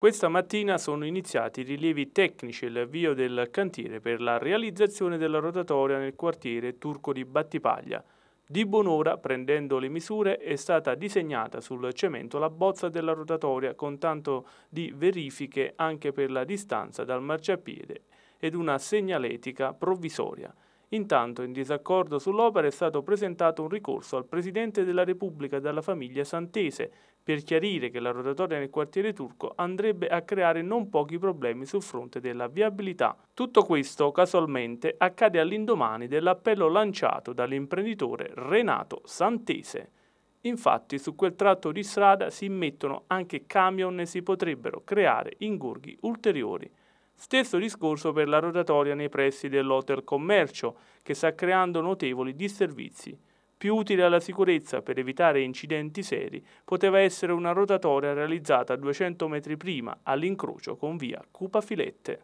Questa mattina sono iniziati i rilievi tecnici e l'avvio del cantiere per la realizzazione della rotatoria nel quartiere turco di Battipaglia. Di buon'ora, prendendo le misure, è stata disegnata sul cemento la bozza della rotatoria con tanto di verifiche anche per la distanza dal marciapiede ed una segnaletica provvisoria. Intanto, in disaccordo sull'opera, è stato presentato un ricorso al Presidente della Repubblica dalla famiglia Santese per chiarire che la rotatoria nel quartiere turco andrebbe a creare non pochi problemi sul fronte della viabilità. Tutto questo, casualmente, accade all'indomani dell'appello lanciato dall'imprenditore Renato Santese. Infatti su quel tratto di strada si immettono anche camion e si potrebbero creare ingorghi ulteriori. Stesso discorso per la rotatoria nei pressi dell'hotel Commercio, che sta creando notevoli disservizi. Più utile alla sicurezza per evitare incidenti seri poteva essere una rotatoria realizzata 200 metri prima all'incrocio con via Cupa Filette.